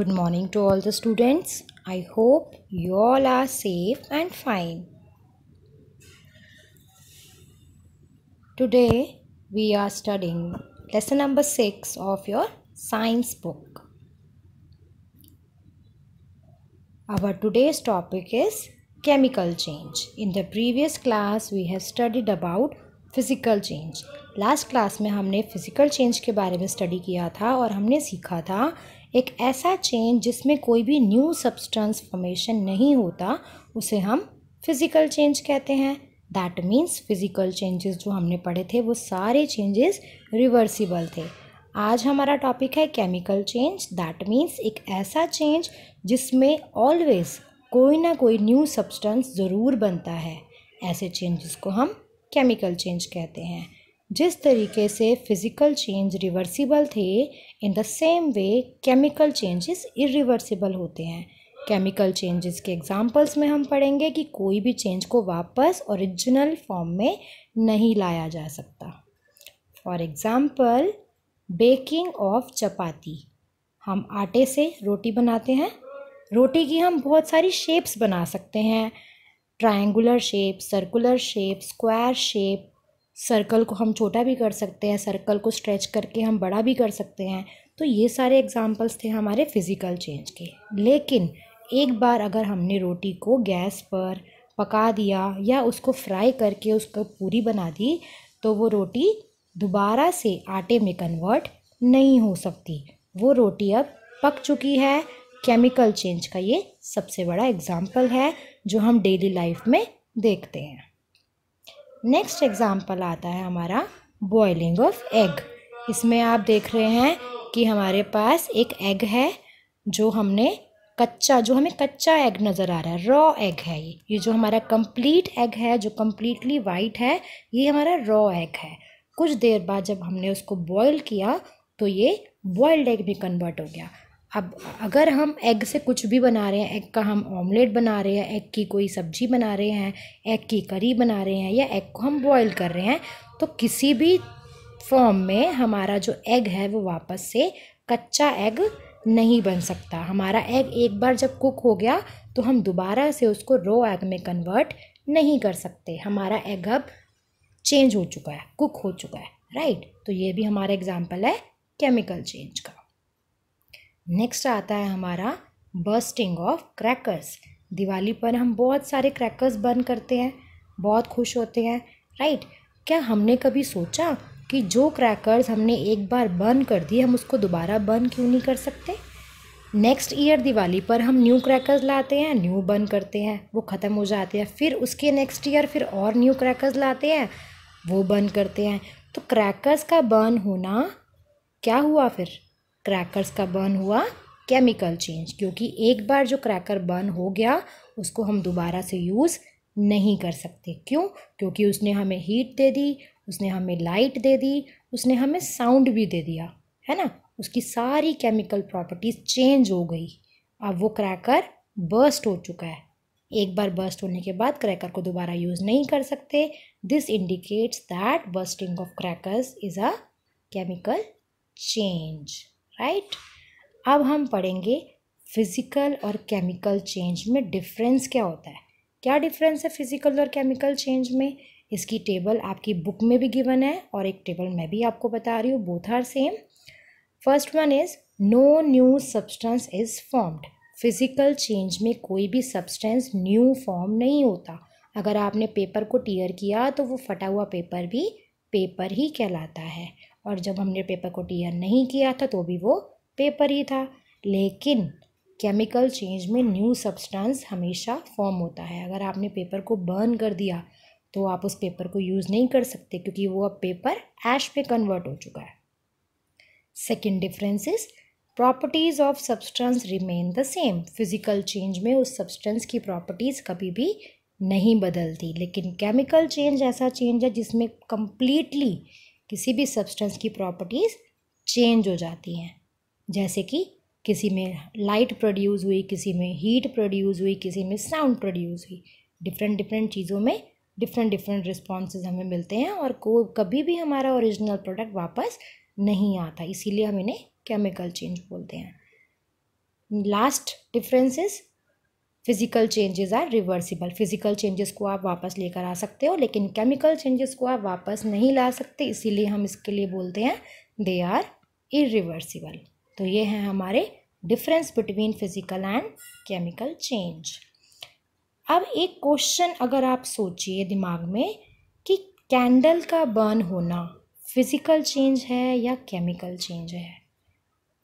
Good morning to all the students. I hope you all are safe and fine. Today we are studying lesson number 6 of your science book. Our today's topic is chemical change. In the previous class we have studied about physical change last class में हमने physical change के बारे में study किया था और हमने सीखा था एक ऐसा चेंज जिसमें कोई भी न्यू सब्सटेंस फॉर्मेशन नहीं होता उसे हम फ़िज़िकल चेंज कहते हैं दैट मीन्स फ़िज़िकल चेंजेस जो हमने पढ़े थे वो सारे चेंजेस रिवर्सिबल थे आज हमारा टॉपिक है केमिकल चेंज दैट मीन्स एक ऐसा चेंज जिसमें ऑलवेज कोई ना कोई न्यू सब्सटेंस ज़रूर बनता है ऐसे चेंजेस को हम केमिकल चेंज कहते हैं जिस तरीके से फिज़िकल चेंज रिवर्सिबल थे in the same way chemical changes irreversible होते हैं केमिकल चेंजेस के एग्जांपल्स में हम पढ़ेंगे कि कोई भी चेंज को वापस ओरिजिनल फॉर्म में नहीं लाया जा सकता for example baking of chapati हम आटे से रोटी बनाते हैं रोटी की हम बहुत सारी शेप्स बना सकते हैं triangular shape circular shape square shape circle को हम छोटा भी कर सकते हैं सर्कल को स्ट्रेच करके हम बड़ा भी कर सकते हैं तो ये सारे एग्जाम्पल्स थे हमारे फिज़िकल चेंज के लेकिन एक बार अगर हमने रोटी को गैस पर पका दिया या उसको फ्राई करके उसको पूरी बना दी तो वो रोटी दोबारा से आटे में कन्वर्ट नहीं हो सकती वो रोटी अब पक चुकी है केमिकल चेंज का ये सबसे बड़ा एग्ज़ाम्पल है जो हम डेली लाइफ में देखते हैं नेक्स्ट एग्ज़ाम्पल आता है हमारा बॉयलिंग ऑफ एग इसमें आप देख रहे हैं कि हमारे पास एक एग है जो हमने कच्चा जो हमें कच्चा एग नज़र आ रहा है रॉ एग है ये ये जो हमारा कंप्लीट एग है जो कम्प्लीटली वाइट है ये हमारा रॉ एग है कुछ देर बाद जब हमने उसको बॉयल किया तो ये बॉइल्ड एग भी कन्वर्ट हो गया अब अगर हम एग से कुछ भी बना रहे हैं एग का हम ऑमलेट बना रहे हैं एग की कोई सब्ज़ी बना रहे हैं एग की करी बना रहे हैं या एग को हम बॉईल कर रहे हैं तो किसी भी फॉर्म में हमारा जो एग है वो वापस से कच्चा एग नहीं बन सकता हमारा एग एक बार जब कुक हो गया तो हम दोबारा से उसको रो एग में कन्वर्ट नहीं कर सकते हमारा एग अब चेंज हो चुका है कुक हो चुका है राइट तो ये भी हमारा एग्ज़ाम्पल है केमिकल चेंज का नेक्स्ट आता है हमारा बर्स्टिंग ऑफ क्रैकर्स दिवाली पर हम बहुत सारे क्रैकर्स बर्न करते हैं बहुत खुश होते हैं राइट क्या हमने कभी सोचा कि जो क्रैकर्स हमने एक बार बर्न कर दिए हम उसको दोबारा बर्न क्यों नहीं कर सकते नेक्स्ट ईयर दिवाली पर हम न्यू क्रैकर्स लाते हैं न्यू बर्न करते हैं वो ख़त्म हो जाते हैं फिर उसके नेक्स्ट ईयर फिर और न्यू क्रैकर्स लाते हैं वो बर्न करते हैं तो क्रैकर्स का बर्न होना क्या हुआ फिर क्रैकर्स का बर्न हुआ केमिकल चेंज क्योंकि एक बार जो क्रैकर बर्न हो गया उसको हम दोबारा से यूज़ नहीं कर सकते क्यों क्योंकि उसने हमें हीट दे दी उसने हमें लाइट दे दी उसने हमें साउंड भी दे दिया है ना उसकी सारी केमिकल प्रॉपर्टीज़ चेंज हो गई अब वो क्रैकर बर्स्ट हो चुका है एक बार बर्स्ट होने के बाद क्रैकर को दोबारा यूज़ नहीं कर सकते this indicates that bursting of crackers is a chemical change right अब हम पढ़ेंगे फिज़िकल और केमिकल चेंज में डिफरेंस क्या होता है क्या डिफरेंस है फिज़िकल और केमिकल चेंज में इसकी टेबल आपकी बुक में भी गिवन है और एक टेबल मैं भी आपको बता रही हूँ both are same first one is no new substance is formed physical change में कोई भी सब्सटेंस न्यू फॉर्म नहीं होता अगर आपने पेपर को टीयर किया तो वो फटा हुआ पेपर भी पेपर ही कहलाता है और जब हमने पेपर को टीयर नहीं किया था तो भी वो पेपर ही था लेकिन केमिकल चेंज में न्यू सब्सटेंस हमेशा फॉर्म होता है अगर आपने पेपर को बर्न कर दिया तो आप उस पेपर को यूज़ नहीं कर सकते क्योंकि वो अब पेपर ऐश पे कन्वर्ट हो चुका है second difference is properties of substance remain the same physical change में उस सब्सटेंस की प्रॉपर्टीज़ कभी भी नहीं बदलती लेकिन केमिकल चेंज ऐसा चेंज है जिसमें कम्प्लीटली किसी भी सब्सटेंस की प्रॉपर्टीज़ चेंज हो जाती हैं जैसे कि किसी में लाइट प्रोड्यूस हुई किसी में हीट प्रोड्यूस हुई किसी में साउंड प्रोड्यूस हुई डिफरेंट डिफरेंट चीज़ों में डिफरेंट डिफरेंट रिस्पॉन्सेज हमें मिलते हैं और को कभी भी हमारा ओरिजिनल प्रोडक्ट वापस नहीं आता इसीलिए हम इन्हें केमिकल चेंज बोलते हैं last differences physical changes are reversible physical changes को आप वापस लेकर आ सकते हो लेकिन केमिकल चेंजेस को आप वापस नहीं ला सकते इसीलिए हम इसके लिए बोलते हैं दे आर इरिवर्सिबल तो ये हैं हमारे difference between physical and chemical change अब एक क्वेश्चन अगर आप सोचिए दिमाग में कि कैंडल का बर्न होना फिजिकल चेंज है या केमिकल चेंज है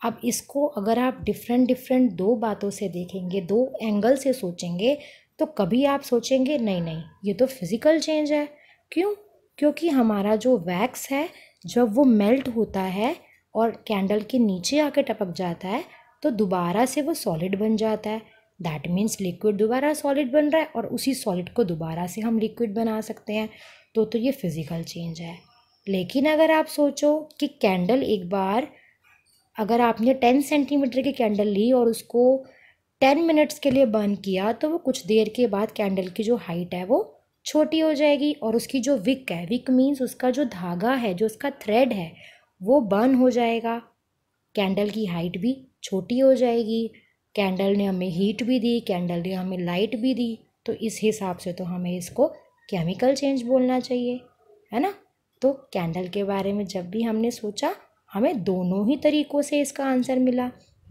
अब इसको अगर आप डिफरेंट डिफरेंट दो बातों से देखेंगे दो एंगल से सोचेंगे तो कभी आप सोचेंगे नहीं नहीं ये तो फिज़िकल चेंज है क्यों क्योंकि हमारा जो वैक्स है जब वो मेल्ट होता है और कैंडल के नीचे आके टपक जाता है तो दोबारा से वो सॉलिड बन जाता है दैट मीन्स लिक्विड दोबारा सॉलिड बन रहा है और उसी सॉलिड को दोबारा से हम लिक्विड बना सकते हैं तो तो ये फिज़िकल चेंज है लेकिन अगर आप सोचो कि कैंडल एक बार अगर आपने टेन सेंटीमीटर की कैंडल ली और उसको टेन मिनट्स के लिए बर्न किया तो वो कुछ देर के बाद कैंडल की जो हाइट है वो छोटी हो जाएगी और उसकी जो विक है विक मीन्स उसका जो धागा है जो उसका थ्रेड है वो बर्न हो जाएगा कैंडल की हाइट भी छोटी हो जाएगी कैंडल ने हमें हीट भी दी कैंडल ने हमें लाइट भी दी तो इस हिसाब से तो हमें इसको केमिकल चेंज बोलना चाहिए है ना तो कैंडल के बारे में जब भी हमने सोचा हमें दोनों ही तरीक़ों से इसका आंसर मिला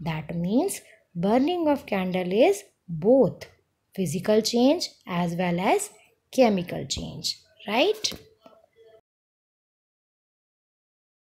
that means burning of candle is both physical change as well as chemical change right